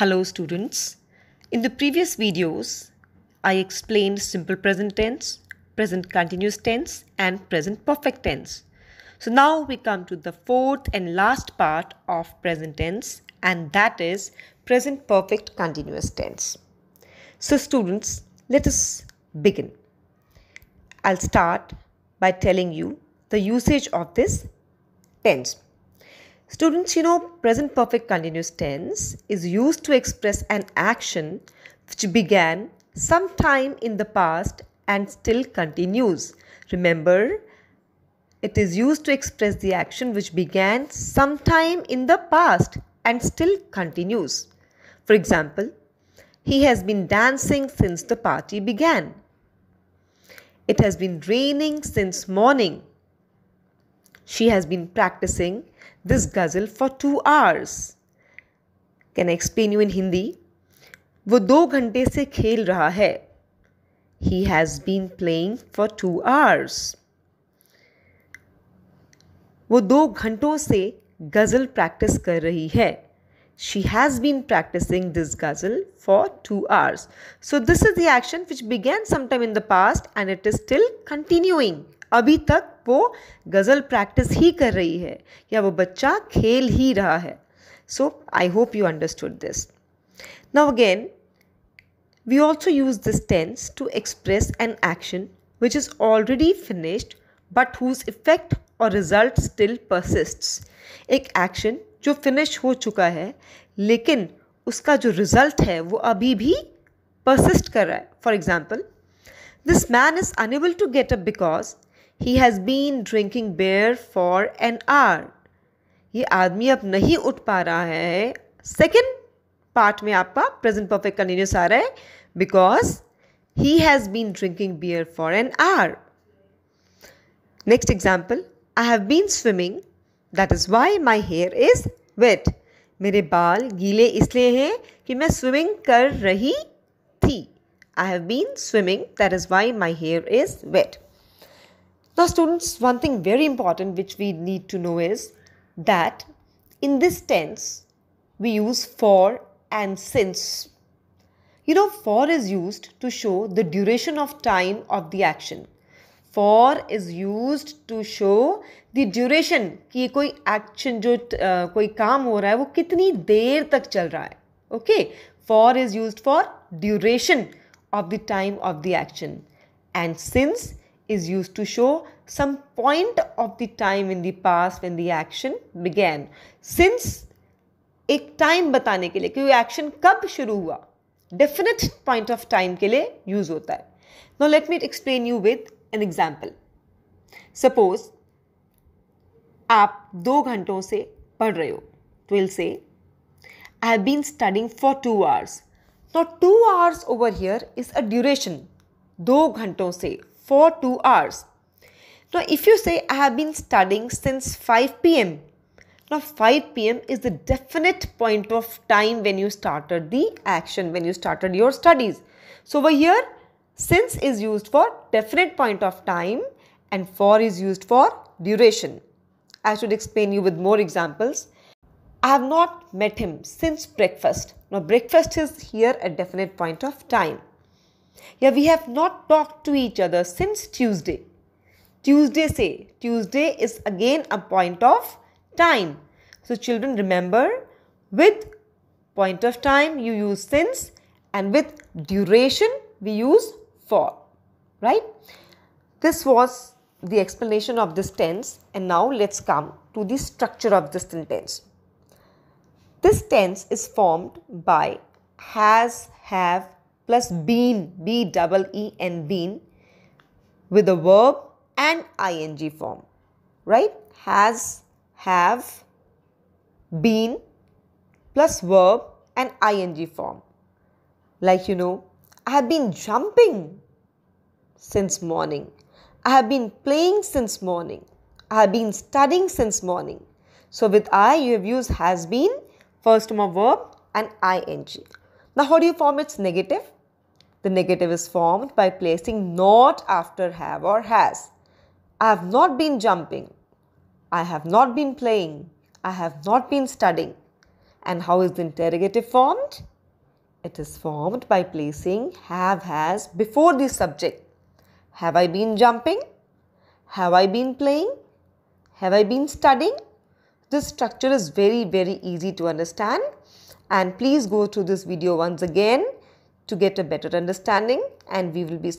Hello students. In the previous videos, I explained simple present tense, present continuous tense and present perfect tense. So now we come to the fourth and last part of present tense and that is present perfect continuous tense. So students, let us begin. I'll start by telling you the usage of this tense. Students, you know, present perfect continuous tense is used to express an action which began sometime in the past and still continues. Remember, it is used to express the action which began sometime in the past and still continues. For example, he has been dancing since the party began. It has been raining since morning. She has been practicing this ghazal for two hours. Can I explain you in Hindi? वो दो घंटे से खेल रहा है He has been playing for two hours. वो दो घंटों से गज़ल प्रैक्टिस कर रही है she has been practicing this ghazal for two hours. So, this is the action which began sometime in the past and it is still continuing. अभी तक वो गज़ल प्रैक्टिस ही कर रही है या वो बच्चा खेल ही रहा है so I hope you understood this now again we also use this tense to express an action which is already finished but whose effect और रिजल्ट स्टिल परसिस्ट एक एक्शन जो फिनिश हो चुका है लेकिन उसका जो रिजल्ट है वो अभी भी परसिस्ट कर रहा है for example this man is unable to get up because he has been drinking beer for an hour ये आदमी अब नहीं उठ पा रहा है सेकेंड पार्ट में आपका प्रेजेंट परफेक्ट कंटिन्यूस आ रहा है because he has been drinking beer for an hour next example I have been swimming that is why my hair is wet मेरे बाल गीले इसलिए हैं कि मैं स्विमिंग कर रही थी I have been swimming that is why my hair is wet Now, students, one thing very important which we need to know is that in this tense, we use for and since. You know, for is used to show the duration of time of the action. For is used to show the duration. कि ये कोई action जो uh, कोई काम हो रहा है वो कितनी देर तक चल रहा है Okay? For is used for duration of the time of the action. And since is used to show some point of the time in the past when the action began. Since एक time बताने के लिए कि वो action कब शुरू हुआ definite point of time के लिए यूज होता है no let me explain you with an example suppose आप दो घंटों से पढ़ रहे हो ट्वेल्थ से I have been studying for two hours now two hours over here is a duration दो घंटों से for 2 hours. Now, if you say I have been studying since 5 pm, now 5 pm is the definite point of time when you started the action, when you started your studies. So, over here, since is used for definite point of time and for is used for duration. I should explain you with more examples. I have not met him since breakfast. Now breakfast is here a definite point of time. Yeah, we have not talked to each other since Tuesday. Tuesday, say Tuesday is again a point of time. So, children, remember, with point of time you use since and with duration we use for right this was the explanation of this tense and now let's come to the structure of this tense this tense is formed by has have plus been, B double E N been with a verb and ing form, right? Has, have, been plus verb and ing form. Like you know, I have been jumping since morning. I have been playing since morning. I have been studying since morning. So with I, you have used has been, first form of verb and ing. Now, how do you form its negative? The negative is formed by placing not after have or has. I have not been jumping. I have not been playing. I have not been studying. And how is the interrogative formed? It is formed by placing have has before the subject. Have I been jumping? Have I been playing? Have I been studying? This structure is very very easy to understand and please go through this video once again to get a better understanding and we will be